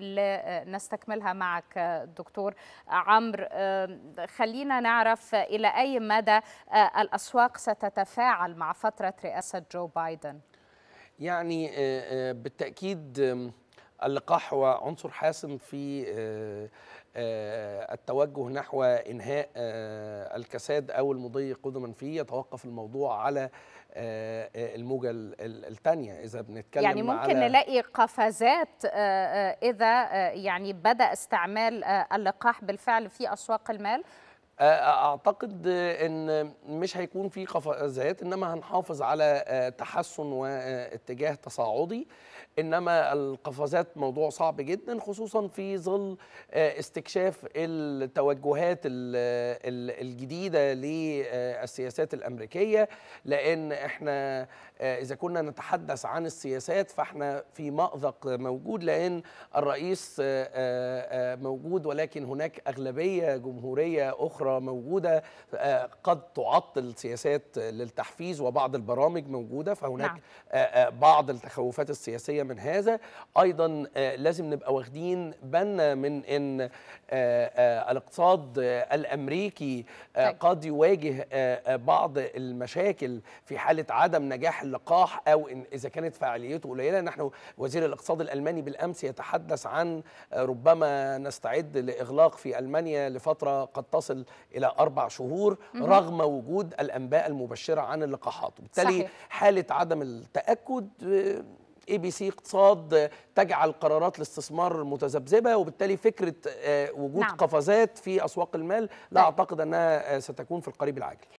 لنستكملها معك دكتور عمرو خلينا نعرف إلى أي مدى الأسواق ستتفاعل مع فترة رئاسة جو بايدن يعني آه، آه، بالتأكيد اللقاح هو عنصر حاسم في آه، التوجه نحو إنهاء آه، الكساد أو المضي قدما فيه يتوقف الموضوع على آه، آه، الموجة الثانية إذا بنتكلم يعني ممكن على نلاقي قفزات إذا يعني بدأ استعمال اللقاح بالفعل في أسواق المال اعتقد ان مش هيكون في قفزات انما هنحافظ على تحسن واتجاه تصاعدي انما القفزات موضوع صعب جدا خصوصا في ظل استكشاف التوجهات الجديده للسياسات الامريكيه لان احنا اذا كنا نتحدث عن السياسات فاحنا في مأزق موجود لان الرئيس موجود ولكن هناك اغلبيه جمهوريه اخرى موجودة آه، قد تعطل سياسات للتحفيز وبعض البرامج موجودة فهناك نعم. آه، آه، بعض التخوفات السياسية من هذا أيضا لازم نبقى واخدين بالنا من أن الاقتصاد الأمريكي طيب. قد يواجه بعض المشاكل في حالة عدم نجاح اللقاح أو إن إذا كانت فعاليته قليلة نحن وزير الاقتصاد الألماني بالأمس يتحدث عن ربما نستعد لإغلاق في ألمانيا لفترة قد تصل إلى أربع شهور رغم وجود الأنباء المبشرة عن اللقاحات وبالتالي حالة عدم التأكد اي بي سي اقتصاد آه، تجعل قرارات الاستثمار متذبذبه وبالتالي فكره آه، وجود نعم. قفزات في اسواق المال لا طيب. اعتقد انها آه، ستكون في القريب العاجل